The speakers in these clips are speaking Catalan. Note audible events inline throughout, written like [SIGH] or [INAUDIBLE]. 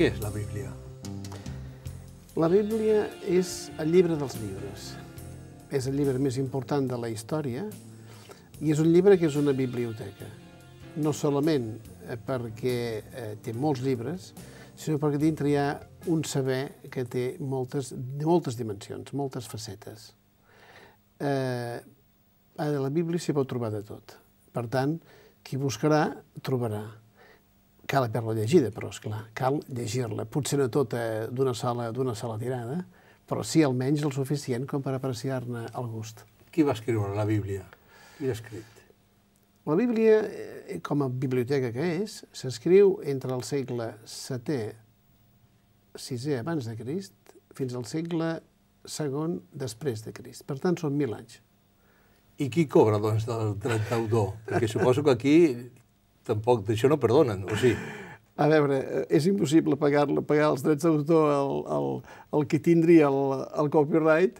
Què és la Bíblia? La Bíblia és el llibre dels llibres. És el llibre més important de la història i és un llibre que és una biblioteca. No solament eh, perquè eh, té molts llibres, sinó perquè dintre hi ha un saber que té moltes, moltes dimensions, moltes facetes. Eh, a la Bíblia s'hi pot trobar de tot. Per tant, qui buscarà, trobarà cal haver-la llegida, però, és clar, cal llegir-la. Potser no tota eh, d'una sala, d'una sala tirada, però sí almenys el suficient com per apreciar-ne el gust. Qui va escriure la Bíblia? Qui l'ha escrit? La Bíblia, eh, com a biblioteca que és, s'escriu entre el segle VII, VI abans de Crist, fins al segle II després de Crist. Per tant, són mil anys. I qui cobra, doncs, del dret d'autor? Perquè suposo que aquí tampoc d'això no perdonen, o sí? A veure, eh, és impossible pagar, pagar els drets d'autor al, al, al que tindria el, el copyright.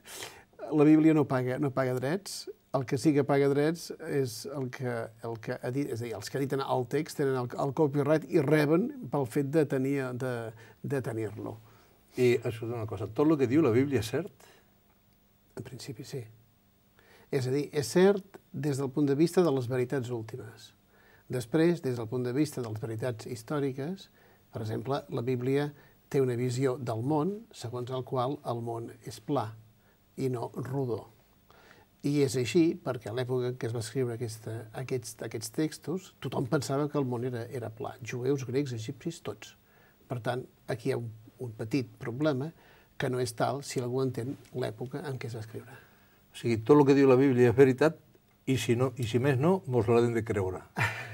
La Bíblia no paga, no paga drets. El que sí que paga drets és el que, el que edit, és a dir, els que editen el text tenen el, el copyright i reben pel fet de tenir-lo. De, de tenir -lo. I, és una cosa, tot el que diu la Bíblia és cert? En principi, sí. És a dir, és cert des del punt de vista de les veritats últimes. Després, des del punt de vista de les veritats històriques, per exemple, la Bíblia té una visió del món segons el qual el món és pla i no rodó. I és així perquè a l'època en què es va escriure aquesta, aquests, aquests textos, tothom pensava que el món era, era pla, jueus, grecs, egipcis, tots. Per tant, aquí hi ha un, un petit problema que no és tal si algú entén l'època en què es va escriure. O sigui, tot el que diu la Bíblia és veritat i si, no, i si més no, mos l'hem de creure. [LAUGHS]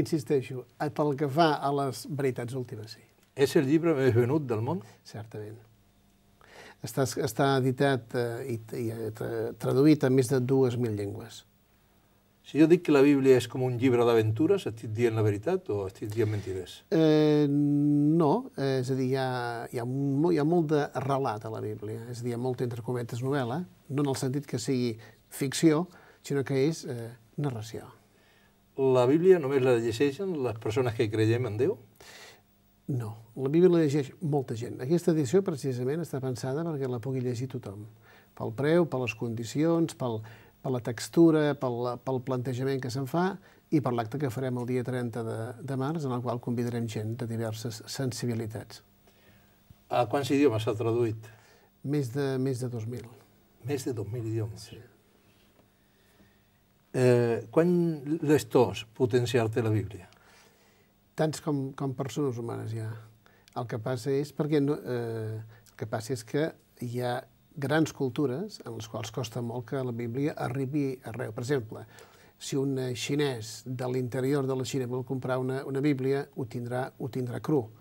insisteixo, a tal que fa a les veritats últimes, sí. És el llibre més venut del món? Certament. Està, està editat eh, i, i eh, traduït a més de 2.000 llengües. Si jo dic que la Bíblia és com un llibre d'aventures, estic dient la veritat o estic dient mentides? Eh, no, eh, és a dir, hi ha, hi, ha, hi ha molt de relat a la Bíblia, és a dir, hi ha molta, entre cometes, novel·la, no en el sentit que sigui ficció, sinó que és eh, narració la Bíblia només la llegeixen les persones que creiem en Déu? No, la Bíblia la llegeix molta gent. Aquesta edició precisament està pensada perquè la pugui llegir tothom, pel preu, per les condicions, pel, per la textura, pel, pel plantejament que se'n fa i per l'acte que farem el dia 30 de, de març, en el qual convidarem gent de diverses sensibilitats. A quants idiomes s'ha traduït? Més de, més de 2.000. Més de 2.000 idiomes. Sí. Eh, quan lectors potenciar-te la Bíblia? Tants com, com persones humanes hi ha. El que passa és perquè no, eh, el que passa és que hi ha grans cultures en les quals costa molt que la Bíblia arribi arreu. Per exemple, si un xinès de l'interior de la Xina vol comprar una, una Bíblia, ho tindrà, ho tindrà cru. Uh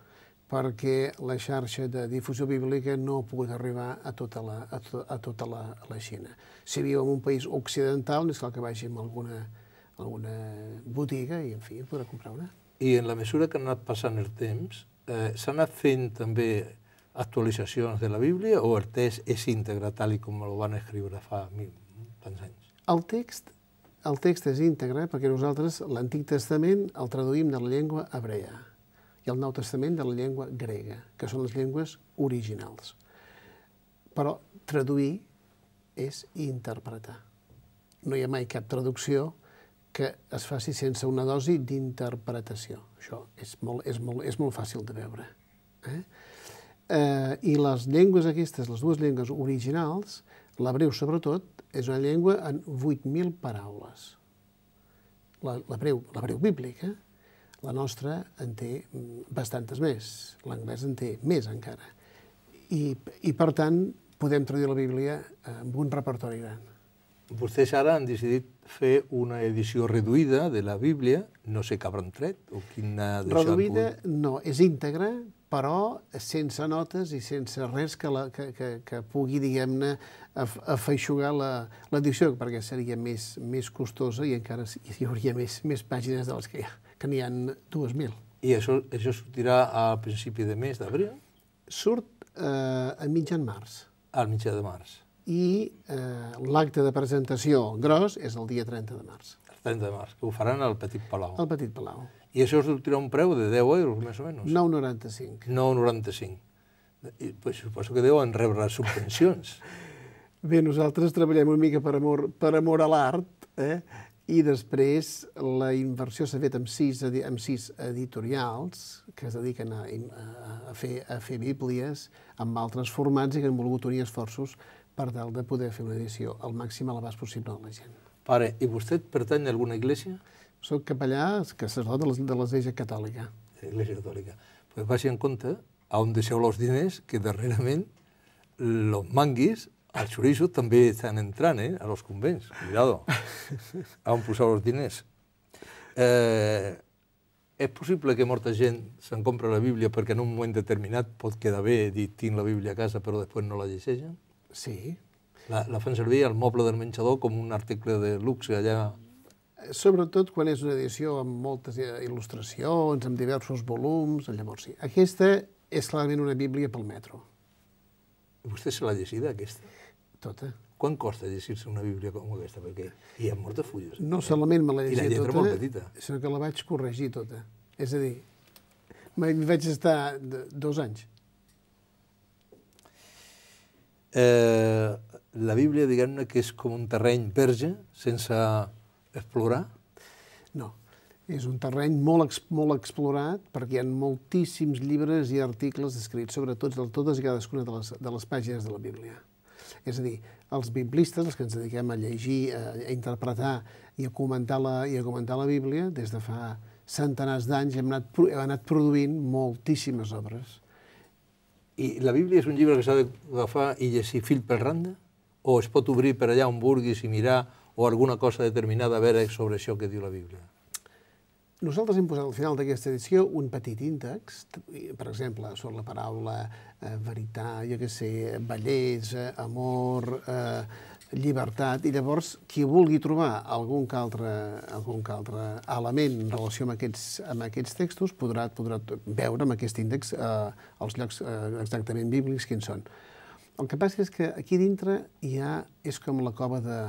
perquè la xarxa de difusió bíblica no ha pogut arribar a tota la, a to, a tota la, a la Xina. Si viu en un país occidental, no és clar que vagi en alguna, alguna botiga i, en fi, podrà comprar una. I en la mesura que han anat passant el temps, eh, s'han anat fent també actualitzacions de la Bíblia o el text és íntegre tal com el van escriure fa mil tants anys? El text, el text és íntegre perquè nosaltres l'Antic Testament el traduïm de la llengua hebrea el Nou Testament de la llengua grega, que són les llengües originals. Però traduir és interpretar. No hi ha mai cap traducció que es faci sense una dosi d'interpretació. Això és molt, és, molt, és molt fàcil de veure. Eh? Eh, I les llengües aquestes, les dues llengües originals, l'hebreu sobretot, és una llengua en 8.000 paraules. L'hebreu bíblic, eh? La nostra en té bastantes més, l'anglès en té més encara. I, I, per tant, podem traduir la Bíblia amb un repertori gran. Vostès ara han decidit fer una edició reduïda de la Bíblia, no sé cap han tret, o quina... Reduïda, no, és íntegra, però sense notes i sense res que, la, que, que, que pugui, diguem-ne, afeixugar l'edició, perquè seria més, més costosa i encara hi hauria més, més pàgines de les que hi ha que n'hi ha 2.000. I això, això sortirà a principi de mes d'abril? Surt eh, a mitjan març. Al mitjà de març. I eh, l'acte de presentació gros és el dia 30 de març. El 30 de març, que ho faran al Petit Palau. Al Petit Palau. I això sortirà un preu de 10 euros, més o menys? 9,95. 9,95. I, pues, suposo que deuen rebre les subvencions. [LAUGHS] Bé, nosaltres treballem una mica per amor, per amor a l'art, eh? i després la inversió s'ha fet amb sis, amb sis editorials que es dediquen a, a, fer, a fer bíblies amb altres formats i que han volgut unir esforços per tal de poder fer una edició al màxim a l'abast possible a la gent. Pare, i vostè pertany a alguna església? Soc capellà, s'ha de l'Església Catòlica. L'Església Catòlica. Pues vagi en compte a on deixeu els diners que darrerament los manguis els xoriços també estan entrant eh, a los convents, cuidado, a on posar els diners. Eh, és possible que molta gent se'n compra la Bíblia perquè en un moment determinat pot quedar bé dir tinc la Bíblia a casa però després no la llegeixen? Sí. La, la fan servir al moble del menjador com un article de luxe allà eh, sobretot quan és una edició amb moltes eh, il·lustracions, amb diversos volums, llavors sí. Aquesta és clarament una Bíblia pel metro. Vostè se l'ha llegida, aquesta? tota. Quan costa llegir-se una Bíblia com aquesta? Perquè hi ha moltes fulles. No solament me la llegia tota, molt petita. sinó que la vaig corregir tota. És a dir, m'hi vaig estar dos anys. Eh, la Bíblia, diguem-ne, que és com un terreny verge, sense explorar? No, és un terreny molt, molt explorat perquè hi ha moltíssims llibres i articles escrits sobre tots, totes i cadascuna de les, de les pàgines de la Bíblia. És a dir, els biblistes, els que ens dediquem a llegir, a, interpretar i a comentar la, i a comentar la Bíblia, des de fa centenars d'anys hem, anat, hem anat produint moltíssimes obres. I la Bíblia és un llibre que s'ha d'agafar i llegir fil per randa? O es pot obrir per allà on vulguis i mirar o alguna cosa determinada a veure sobre això que diu la Bíblia? Nosaltres hem posat al final d'aquesta edició un petit índex, per exemple, sobre la paraula eh, veritat, jo què sé, bellesa, amor, eh, llibertat, i llavors qui vulgui trobar algun altre, algun altre element en relació amb aquests, amb aquests textos podrà, podrà veure amb aquest índex eh, els llocs eh, exactament bíblics quins són. El que passa és que aquí dintre hi ha, és com la cova de,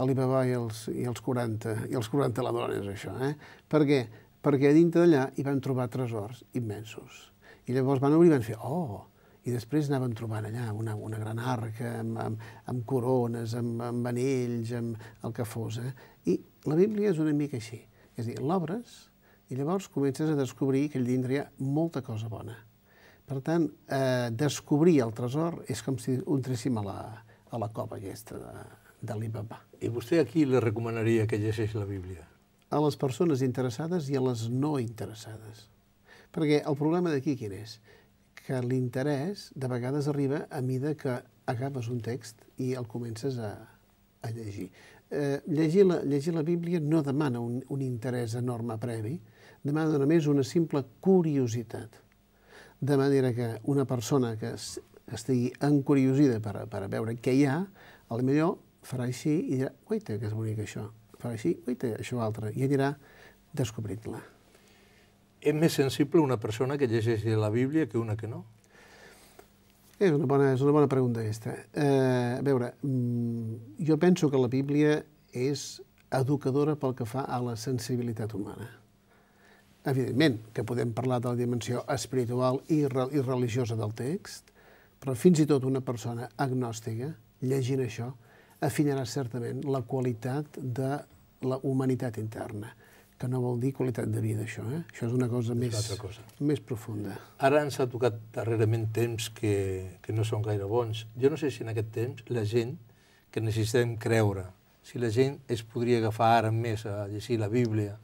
Alibaba i els, i els 40, i els 40 ladrones, això. Eh? Per què? Perquè dintre d'allà hi van trobar tresors immensos. I llavors van obrir i van fer, oh, i després anaven trobant allà una, una gran arca amb, amb, amb corones, amb, amb anells, amb el que fos. Eh? I la Bíblia és una mica així. És a dir, l'obres i llavors comences a descobrir que allà dintre hi ha molta cosa bona. Per tant, eh, descobrir el tresor és com si un tréssim a la, a la copa aquesta de, d'Alibaba. I vostè aquí li recomanaria que llegeix la Bíblia? A les persones interessades i a les no interessades. Perquè el problema d'aquí quin és? Que l'interès de vegades arriba a mida que agafes un text i el comences a, a llegir. Eh, llegir, la, llegir la Bíblia no demana un, un interès enorme previ, demana només una simple curiositat. De manera que una persona que estigui encuriosida per, per veure què hi ha, a millor farà així i dirà, uita, que és bonic això, farà així, uita, això altre, i anirà descobrint-la. És més sensible una persona que llegeix la Bíblia que una que no? És una bona, és una bona pregunta, aquesta. Eh, a veure, mm, jo penso que la Bíblia és educadora pel que fa a la sensibilitat humana. Evidentment que podem parlar de la dimensió espiritual i, i religiosa del text, però fins i tot una persona agnòstica, llegint això, afinarà certament la qualitat de la humanitat interna, que no vol dir qualitat de vida, això. Eh? Això és una cosa, és més, cosa. més profunda. Ara ens ha tocat darrerament temps que, que no són gaire bons. Jo no sé si en aquest temps la gent que necessitem creure, si la gent es podria agafar ara més a llegir la Bíblia,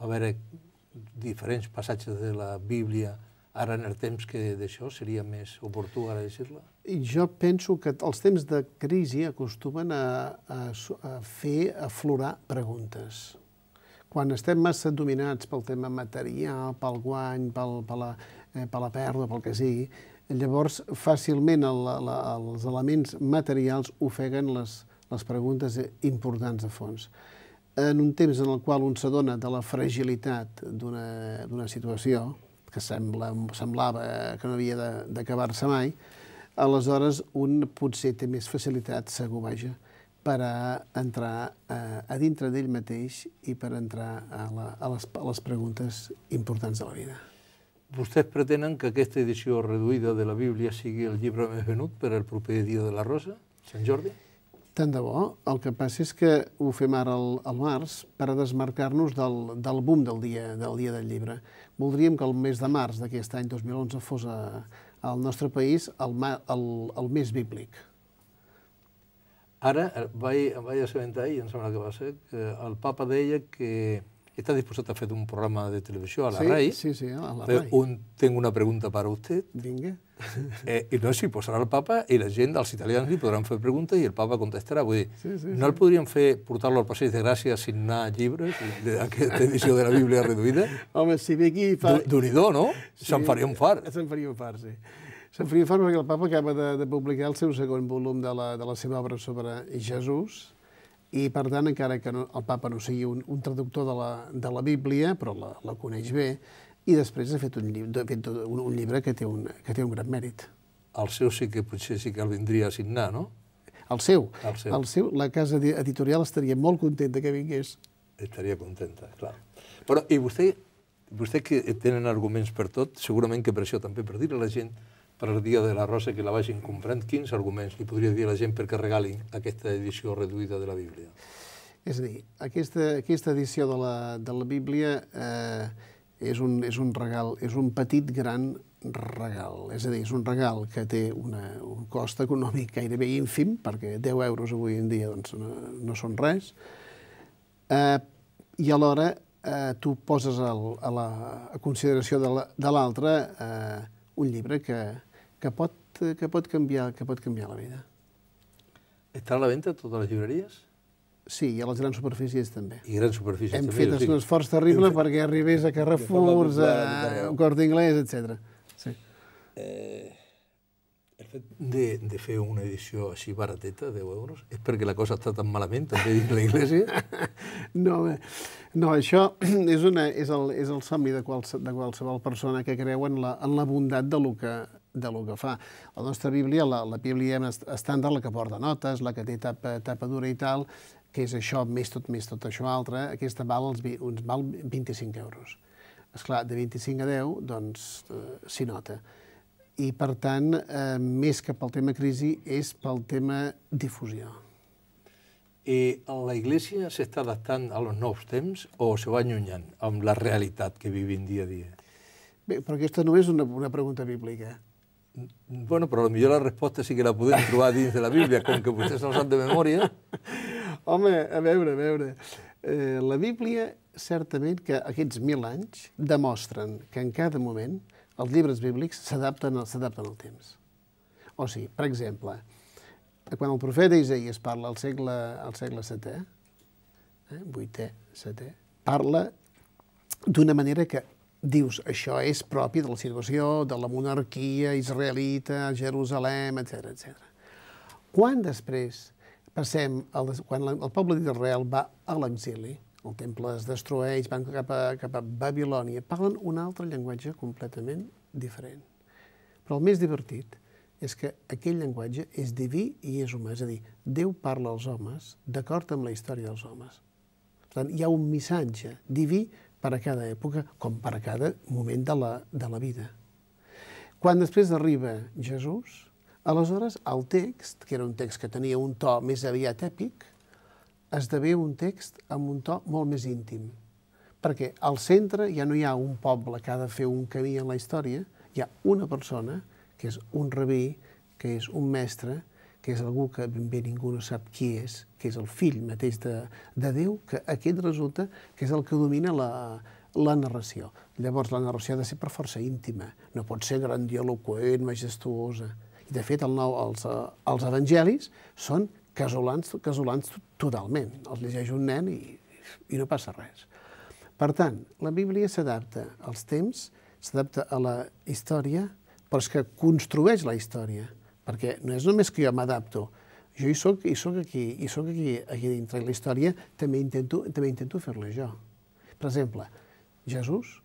a veure diferents passatges de la Bíblia, ara en el temps que d'això seria més oportú ara llegir-la? jo penso que els temps de crisi acostumen a, a, a fer aflorar preguntes. Quan estem massa dominats pel tema material, pel guany, pel, per, la, eh, per la pèrdua, pel que sigui, llavors fàcilment el, la, els elements materials ofeguen les, les preguntes importants de fons. En un temps en el qual un s'adona de la fragilitat d'una situació, que sembla, semblava que no havia d'acabar-se mai, aleshores un potser té més facilitat, segur, vaja, per a entrar a, a dintre d'ell mateix i per entrar a, la, a, les, a les preguntes importants de la vida. Vostès pretenen que aquesta edició reduïda de la Bíblia sigui el llibre més venut per al proper dia de la Rosa, Sant Jordi? Tant de bo. El que passa és que ho fem ara al, al març per a desmarcar-nos del, del boom del dia, del dia del llibre. Voldríem que el mes de març d'aquest any 2011 fos a, al nostre país el, el, el més bíblic. Ara eh, vaig, vaig assabentar, i em sembla que va ser, que el papa deia que está dispuesto a hacer un programa de televisión a la sí, RAI. Sí, sí, a la eh, RAI. Un, tengo una pregunta para usted. Venga. [LAUGHS] Eh, I no, sí, posará el papa i la gent, los italians, le podran fer preguntas i el papa contestarà. Vull sí, sí, no el le fer hacer portarlo al Paseo de sin nada libre, llibres d'aquesta edició de la Bíblia reduïda? [LAUGHS] Home, si ve aquí... Fa... D'unidó, no? Sí, Se'n faria un far. Se'n faria un far, sí. Se'n faria un far perquè el papa acaba de, de publicar el seu segon volum de la, de la seva obra sobre Jesús, i per tant, encara que no, el papa no sigui un, un traductor de la, de la Bíblia, però la, la coneix bé, i després ha fet un, ha fet un, un llibre que té un, que té un gran mèrit. El seu sí que potser sí que el vindria a signar, no? El seu. El seu. El seu la casa editorial estaria molt contenta que vingués. Estaria contenta, clar. Però, i vostè, vostè que tenen arguments per tot, segurament que per això també per dir a la gent per al Dia de la Rosa que la vagin comprant, quins arguments li podria dir a la gent perquè regalin aquesta edició reduïda de la Bíblia? És a dir, aquesta, aquesta edició de la, de la Bíblia eh, és, un, és un regal, és un petit gran regal. És a dir, és un regal que té una, un cost econòmic gairebé ínfim, perquè 10 euros avui en dia doncs, no, no són res, eh, i alhora eh, tu poses el, a la a consideració de l'altre la, de eh, un llibre que que pot, que pot, canviar, que pot canviar la vida. Està a la venda a totes les llibreries? Sí, i a les grans superfícies també. I grans superfícies hem també. Fet o sigui, un esforç terrible fet... perquè arribés a Carrefour, a, a Corte Inglés, etc. Sí. Eh, el fet de, de fer una edició així barateta, 10 euros, és perquè la cosa està tan malament, també dins la Iglesia? [LAUGHS] no, no, això [CLEARS THROAT] és, una, és, el, és el somni de, qualse, de qualsevol persona que creu en la, en la bondat de lo que de lo que fa. La nostra Bíblia, la, la Bíblia estàndard, la que porta notes, la que té tapa, tapa dura i tal, que és això, més tot, més tot això altre, aquesta val, els, uns val 25 euros. És clar, de 25 a 10, doncs, eh, s'hi nota. I, per tant, eh, més que pel tema crisi, és pel tema difusió. I eh, la Iglesia s'està adaptant a los nous temps o se va allunyant amb la realitat que vivim dia a dia? Bé, però aquesta no és una, una pregunta bíblica. Bueno, però potser la resposta sí que la podem trobar dins de la Bíblia, com que vostè se'ls sap de memòria. Home, a veure, a veure. Eh, la Bíblia, certament, que aquests mil anys demostren que en cada moment els llibres bíblics s'adapten al, al temps. O sigui, per exemple, quan el profeta Isaías parla al segle, al segle VII, eh, 8è, 7è, parla d'una manera que dius, això és propi de la situació de la monarquia israelita, Jerusalem, etc etc. Quan després passem, a les, quan el poble d'Israel va a l'exili, el temple es destrueix, van cap a, cap a Babilònia, parlen un altre llenguatge completament diferent. Però el més divertit és que aquell llenguatge és diví i és humà, és a dir, Déu parla als homes d'acord amb la història dels homes. Per tant, hi ha un missatge diví per a cada època, com per a cada moment de la, de la vida. Quan després arriba Jesús, aleshores el text, que era un text que tenia un to més aviat èpic, esdevé un text amb un to molt més íntim. Perquè al centre ja no hi ha un poble que ha de fer un camí en la història, hi ha una persona, que és un rabí, que és un mestre, que és algú que ben bé ningú no sap qui és, que és el fill mateix de, de Déu, que aquest resulta que és el que domina la, la narració. Llavors, la narració ha de ser per força íntima, no pot ser dialoquent, majestuosa. I, de fet, el nou, els, eh, els evangelis són casolans, casolans totalment. Els llegeix un nen i, i no passa res. Per tant, la Bíblia s'adapta als temps, s'adapta a la història, però és que construeix la història perquè no és només que jo m'adapto, jo hi sóc, hi sóc aquí, i sóc aquí, aquí dintre, la història també intento, també intento fer-la jo. Per exemple, Jesús,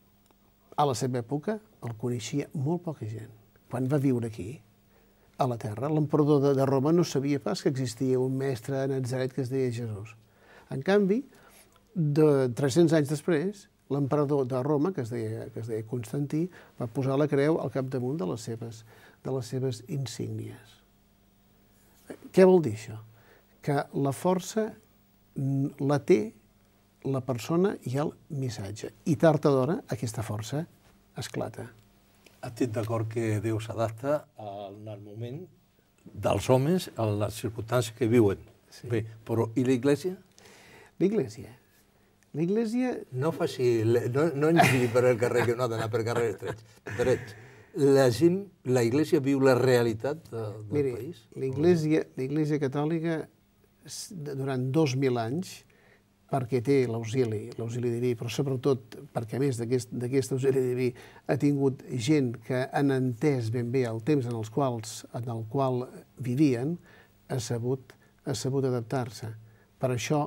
a la seva època, el coneixia molt poca gent. Quan va viure aquí, a la Terra, l'emperador de, de Roma no sabia pas que existia un mestre a Nazaret que es deia Jesús. En canvi, de 300 anys després, l'emperador de Roma, que es, deia, que es deia Constantí, va posar la creu al capdamunt de les seves de les seves insígnies. Què vol dir això? Que la força la té la persona i el missatge. I tard o d'hora aquesta força esclata. Estic d'acord que Déu s'adapta al moment dels homes a les circumstàncies que viuen. Sí. Bé, però i l'Iglésia? L'Iglésia. L'Iglésia... No faci... No, no ens per el carrer, que no ha d'anar per carrer drets. drets la gent, la Iglesia viu la realitat de, del Miri, país? L'Iglesia Catòlica, durant 2.000 anys, perquè té l'auxili, l'auxili diví, però sobretot perquè, a més d'aquest auxili diví, ha tingut gent que han entès ben bé el temps en, els quals, en el qual vivien, ha sabut, ha sabut adaptar-se. Per això,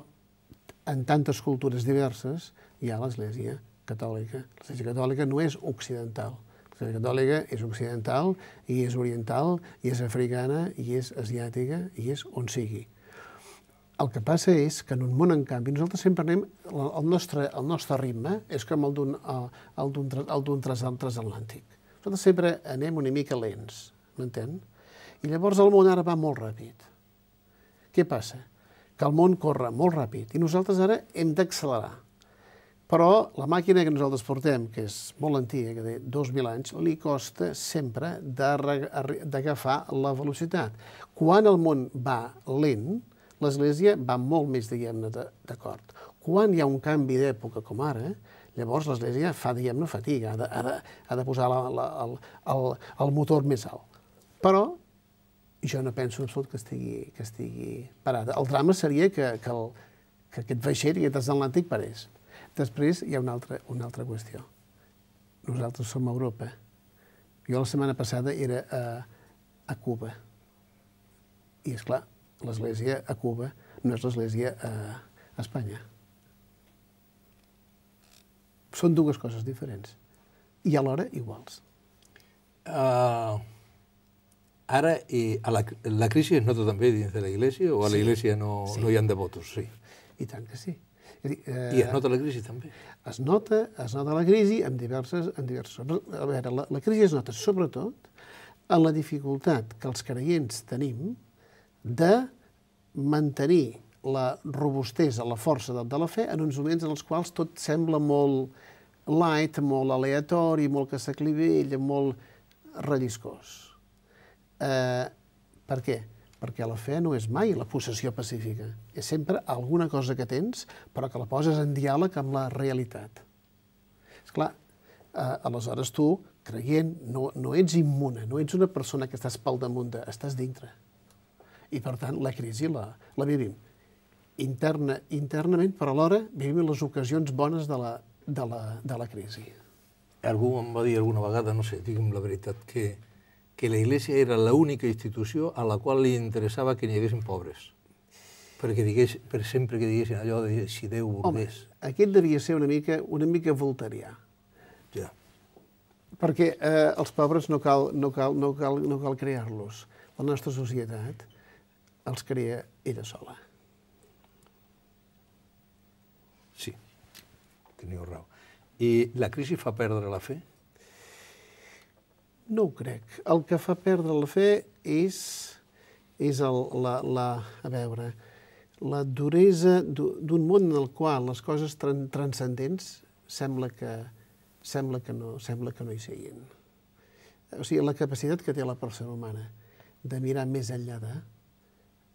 en tantes cultures diverses, hi ha l'Església catòlica. L'Església catòlica no és occidental, L'Amèrica Catòlica és occidental, i és oriental, i és africana, i és asiàtica, i és on sigui. El que passa és que en un món, en canvi, nosaltres sempre anem... El nostre, el nostre ritme és com el d'un transatlàntic. Nosaltres sempre anem una mica lents, m'entén? I llavors el món ara va molt ràpid. Què passa? Que el món corre molt ràpid i nosaltres ara hem d'accelerar. Però la màquina que nosaltres portem, que és molt antiga, que té 2.000 anys, li costa sempre d'agafar la velocitat. Quan el món va lent, l'Església va molt més, diguem-ne, d'acord. Quan hi ha un canvi d'època com ara, llavors l'Església fa, diguem-ne, fatiga, ha de, ha de, ha de posar la, la, el, el, el motor més alt. Però jo no penso en absolut que estigui, que estigui parada. El drama seria que, que, el, que aquest vaixell, aquest transatlàntic, parés. Després hi ha una altra, una altra qüestió. Nosaltres som a Europa. Jo la setmana passada era a, a Cuba. I, és clar, l'església a Cuba no és l'església a, a Espanya. Són dues coses diferents i alhora iguals. Uh, ara, i a la, la crisi es nota també dins de la Iglesia o a sí. la Iglesia no, sí. no hi han devotos? Sí. I tant que sí. És dir, eh, I es nota la crisi, també. Es nota, es nota la crisi en diverses... En diverses a veure, la, la crisi es nota sobretot en la dificultat que els creients tenim de mantenir la robustesa, la força de, de la fe en uns moments en els quals tot sembla molt light, molt aleatori, molt que s'aclivella, molt relliscós. Eh, per què? perquè la fe no és mai la possessió pacífica, és sempre alguna cosa que tens, però que la poses en diàleg amb la realitat. És clar, eh, aleshores tu, creient, no, no ets immuna, no ets una persona que estàs pel damunt de, estàs dintre. I per tant, la crisi la, la vivim interna, internament, però alhora vivim les ocasions bones de la, de la, de la crisi. Algú em va dir alguna vegada, no sé, digue'm la veritat, que que la Iglesia era l'única institució a la qual li interessava que n'hi haguessin pobres. Perquè digués, per sempre que diguessin allò de si Déu volgués. Home, aquest devia ser una mica, una mica voltarià. Ja. Perquè eh, els pobres no cal, no cal, no cal, no cal crear-los. La nostra societat els crea ella sola. Sí, teniu raó. I la crisi fa perdre la fe? No ho crec. El que fa perdre la fe és, és el, la, la, a veure, la duresa d'un món en el qual les coses tran transcendents sembla que, sembla que, no, sembla que no hi siguin. O sigui, la capacitat que té la persona humana de mirar més enllà de,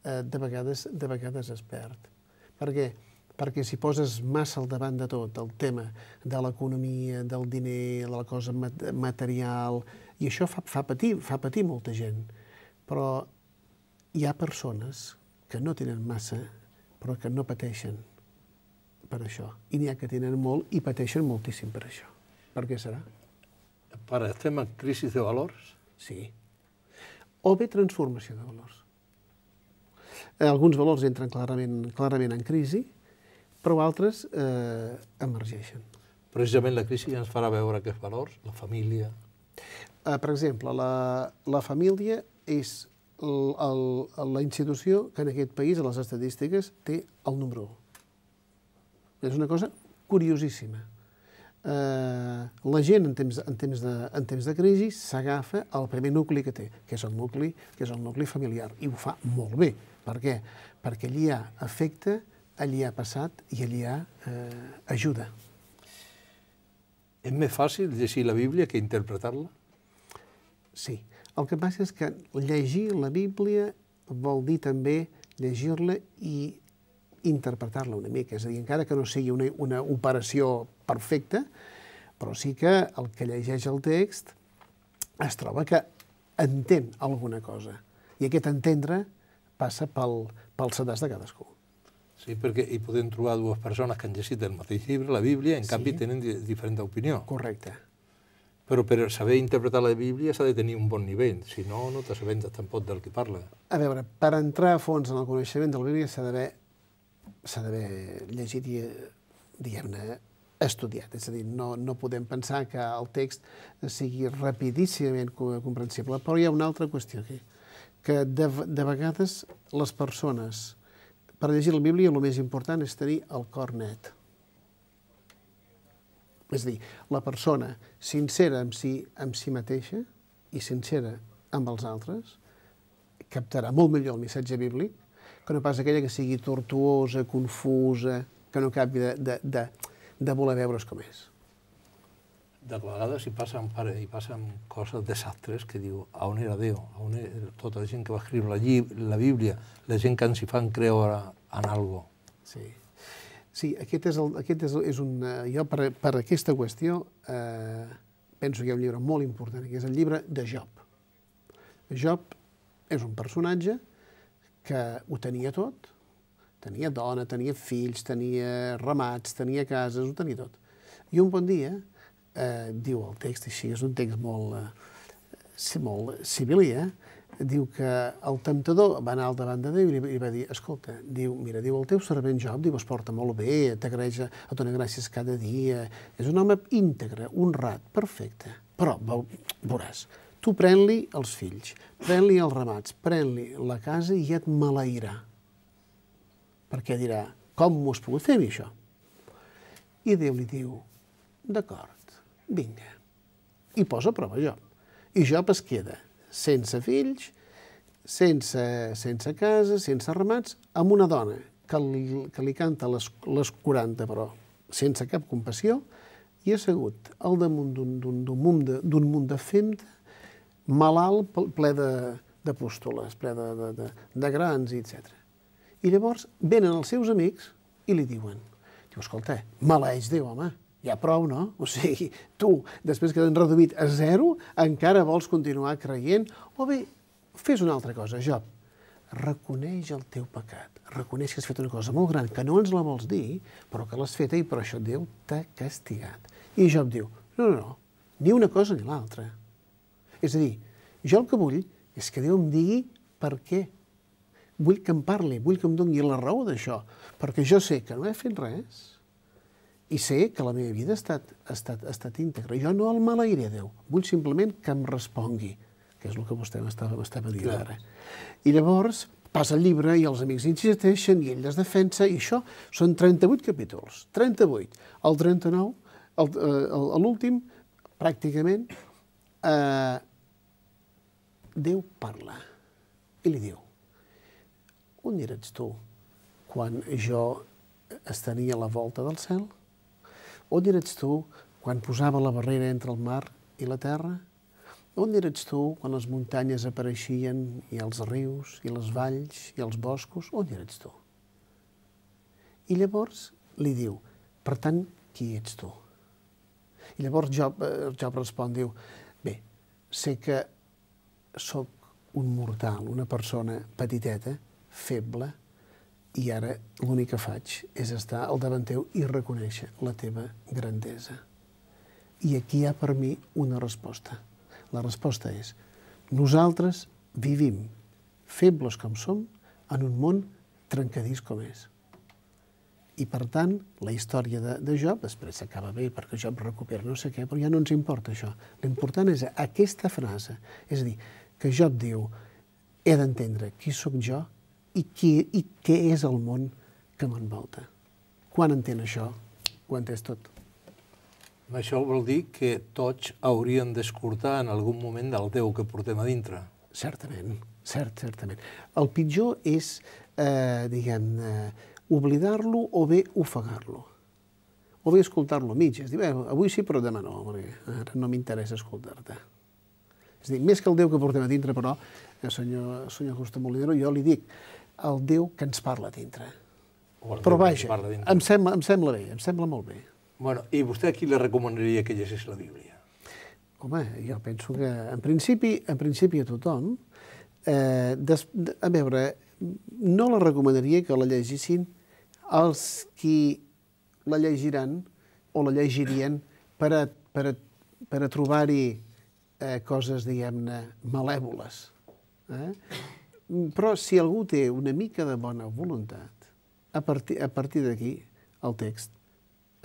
eh, de, vegades, de vegades es perd. Per què? Perquè si poses massa al davant de tot el tema de l'economia, del diner, de la cosa material, i això fa, fa, patir, fa patir molta gent. Però hi ha persones que no tenen massa, però que no pateixen per això. I n'hi ha que tenen molt i pateixen moltíssim per això. Per què serà? Per estem en crisi de valors? Sí. O bé transformació de valors. Eh, alguns valors entren clarament, clarament en crisi, però altres eh, emergeixen. Precisament la crisi ja ens farà veure aquests valors, la família... Eh, per exemple, la, la família és el, el, la institució que en aquest país, a les estadístiques, té el número 1. És una cosa curiosíssima. Eh, la gent en temps, en temps, de, en temps de crisi s'agafa al primer nucli que té, que és el nucli, que és el nucli familiar, i ho fa molt bé. Per què? Perquè allí hi ha afecte, allí hi ha passat i allí hi ha eh, ajuda. És més fàcil llegir la Bíblia que interpretar-la? Sí. El que passa és que llegir la Bíblia vol dir també llegir-la i interpretar-la una mica. És a dir, encara que no sigui una, una operació perfecta, però sí que el que llegeix el text es troba que entén alguna cosa. I aquest entendre passa pel, pel sedàs de cadascú. Sí, perquè hi podem trobar dues persones que han llegit el mateix llibre, la Bíblia, en sí. canvi tenen diferent opinió. Correcte. Però per saber interpretar la Bíblia s'ha de tenir un bon nivell, si no, no t'assabentes tampoc del que parla. A veure, per entrar a fons en el coneixement de la Bíblia s'ha d'haver s'ha llegit i, eh, diguem-ne, estudiat. És a dir, no, no podem pensar que el text sigui rapidíssimament comprensible, però hi ha una altra qüestió aquí, que de, de vegades les persones, per llegir la Bíblia, el més important és tenir el cor net. És a dir, la persona sincera amb si, amb si mateixa i sincera amb els altres captarà molt millor el missatge bíblic que no pas aquella que sigui tortuosa, confusa, que no capi de, de, de, de voler veure's com és. De vegades hi passen, pare, hi passen coses desastres que diu a on era Déu, a on era tota la gent que va escriure la, la Bíblia, la gent que ens hi fan creure en cosa. Sí. Sí, aquest és, el, aquest és, és un... Eh, jo, per, per aquesta qüestió, eh, penso que hi ha un llibre molt important, que és el llibre de Job. Job és un personatge que ho tenia tot, tenia dona, tenia fills, tenia ramats, tenia cases, ho tenia tot. I un bon dia, eh, diu el text així, és un text molt, eh, molt civilià, eh, diu que el temptador va anar al davant de Déu i li va dir, escolta, diu, mira, diu, el teu servent Job, diu, es porta molt bé, t'agraeix, et dona gràcies cada dia, és un home íntegre, honrat, perfecte. Però, veuràs, tu pren-li els fills, pren-li els ramats, pren-li la casa i et maleirà. Perquè dirà, com m'ho has pogut fer, això? I Déu li diu, d'acord, vinga. I posa a prova Job. I Job es queda sense fills, sense, sense casa, sense remats, amb una dona que li, que li canta les, les 40, però sense cap compassió, i assegut al damunt d'un munt, de, munt de femta, malalt, ple de, de pústoles, ple de, de, de, de grans, etc. I llavors venen els seus amics i li diuen, diu, escolta, maleeix Déu, home, hi ha prou, no? [LAUGHS] O sigui, tu, després que t'han reduït a zero, encara vols continuar creient? O bé, fes una altra cosa, Job. Reconeix el teu pecat. Reconeix que has fet una cosa molt gran, que no ens la vols dir, però que l'has feta i per això Déu t'ha castigat. I Job diu, no, no, no, ni una cosa ni l'altra. És a dir, jo el que vull és que Déu em digui per què. Vull que em parli, vull que em doni la raó d'això, perquè jo sé que no he fet res, i sé que la meva vida ha estat, ha estat, ha estat íntegra. Jo no el maleiré a Déu, vull simplement que em respongui, que és el que vostè m'estava dient Clar. ara. I llavors passa el llibre i els amics insisteixen i ell les defensa i això són 38 capítols, 38. El 39, eh, l'últim, pràcticament, eh, Déu parla i li diu on eres tu quan jo estaria a la volta del cel? On eres tu quan posava la barrera entre el mar i la terra? On eres tu quan les muntanyes apareixien i els rius i les valls i els boscos? On eres tu? I llavors li diu, per tant, qui ets tu? I llavors Job, eh, Job respon, diu, bé, sé que sóc un mortal, una persona petiteta, feble, i ara l'únic que faig és estar al davant teu i reconèixer la teva grandesa. I aquí hi ha per mi una resposta. La resposta és, nosaltres vivim, febles com som, en un món trencadís com és. I, per tant, la història de, de Job, després s'acaba bé perquè Job recupera no sé què, però ja no ens importa això. L'important és aquesta frase, és a dir, que Job diu, he d'entendre qui sóc jo i, qui, i què és el món que m'envolta. Quan entén això, ho entès tot. Això vol dir que tots haurien d'escortar en algun moment del Déu que portem a dintre. Certament, cert, certament. El pitjor és, eh, diguem, eh, oblidar-lo o bé ofegar-lo. O bé escoltar-lo a mitges. Dir, bé, avui sí, però demà no, perquè ara no m'interessa escoltar-te. És a dir, més que el Déu que portem a dintre, però, el eh, senyor, senyor Costa Molidero, jo li dic, el Déu que ens parla dintre. Però vaja, em sembla, em sembla bé, em sembla molt bé. Bueno, I vostè aquí li recomanaria que llegís la Bíblia? Home, jo penso que en principi, en principi a tothom, eh, des, a veure, no la recomanaria que la llegissin els qui la llegiran o la llegirien per a, per a, per a trobar-hi eh, coses, diguem-ne, malèvoles. Eh? però si algú té una mica de bona voluntat, a partir, a partir d'aquí el text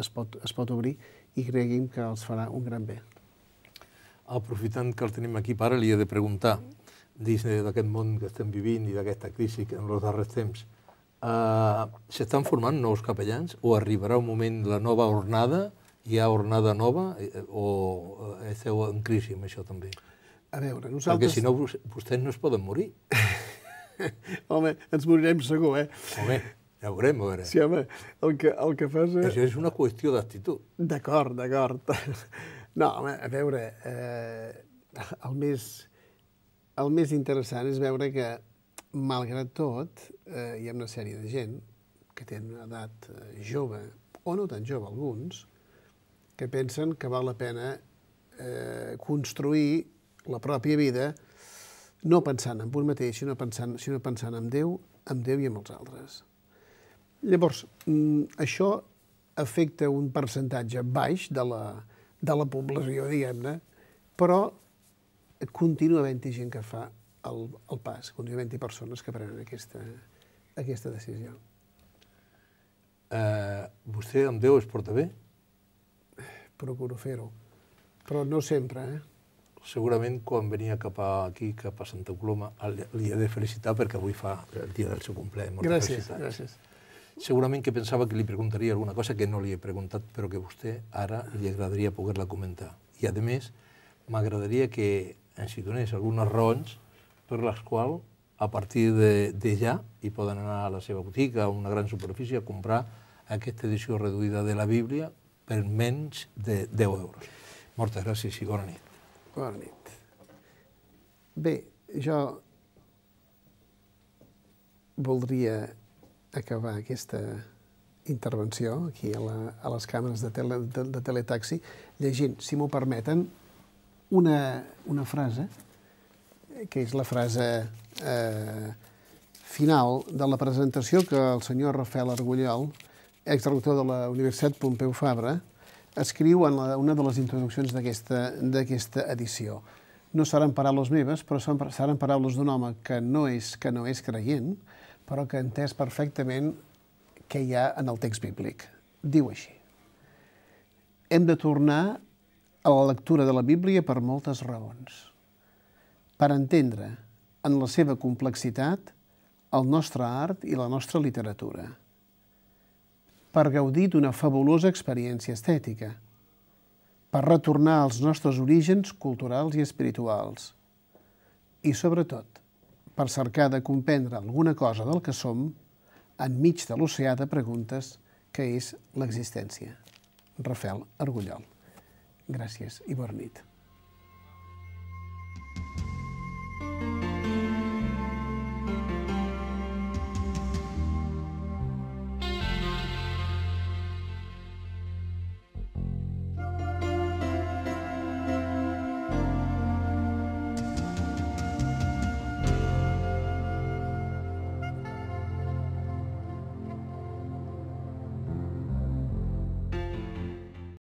es pot, es pot obrir i creguin que els farà un gran bé. Aprofitant que el tenim aquí, pare, li he de preguntar, dins d'aquest món que estem vivint i d'aquesta crisi que en els darrers temps, eh, s'estan formant nous capellans o arribarà un moment la nova ornada, hi ha ornada nova eh, o eh, esteu en crisi amb això també? A veure, nosaltres... Perquè si no, vostès no es poden morir. [LAUGHS] [LAUGHS] home, ens morirem segur, eh? Home, ja ho veurem, a veure. Sí, home, el que, el que fas... Eh... Això és una qüestió d'actitud. D'acord, d'acord. [LAUGHS] No, home, a veure, eh, el, més, el més interessant és veure que, malgrat tot, eh, hi ha una sèrie de gent que tenen una edat eh, jove, o no tan jove alguns, que pensen que val la pena eh, construir la pròpia vida no pensant en un mateix, sinó pensant, sinó pensant en Déu, en Déu i en els altres. Llavors, mm, això afecta un percentatge baix de la, de la població, diguem-ne, però continua havent gent que fa el, el pas, continua havent persones que prenen aquesta, aquesta decisió. Uh, vostè amb Déu es porta bé? Procuro fer-ho, però no sempre, eh? segurament quan venia cap a aquí, cap a Santa Coloma, li he de felicitar perquè avui fa el dia del seu complet. Gràcies, gràcies. Segurament que pensava que li preguntaria alguna cosa que no li he preguntat, però que a vostè ara li agradaria poder-la comentar. I, a més, m'agradaria que ens hi donés algunes raons per les quals, a partir de, de ja, hi poden anar a la seva botiga, a una gran superfície, a comprar aquesta edició reduïda de la Bíblia per menys de 10 euros. Moltes gràcies i bona nit. Bona nit. Bé, jo voldria acabar aquesta intervenció aquí a, la, a les càmeres de, tele, de, de teletaxi llegint, si m'ho permeten, una, una frase que és la frase eh, final de la presentació que el senyor Rafael Argullol, exdirector de la Universitat Pompeu Fabra, escriu en la, una de les introduccions d'aquesta edició. No seran paraules meves, però són, seran paraules d'un home que no, és, que no és creient, però que ha entès perfectament què hi ha en el text bíblic. Diu així. Hem de tornar a la lectura de la Bíblia per moltes raons. Per entendre, en la seva complexitat, el nostre art i la nostra literatura – per gaudir d'una fabulosa experiència estètica, per retornar als nostres orígens culturals i espirituals i, sobretot, per cercar de comprendre alguna cosa del que som enmig de l'oceà de preguntes que és l'existència. Rafael Argullol. Gràcies i bona nit.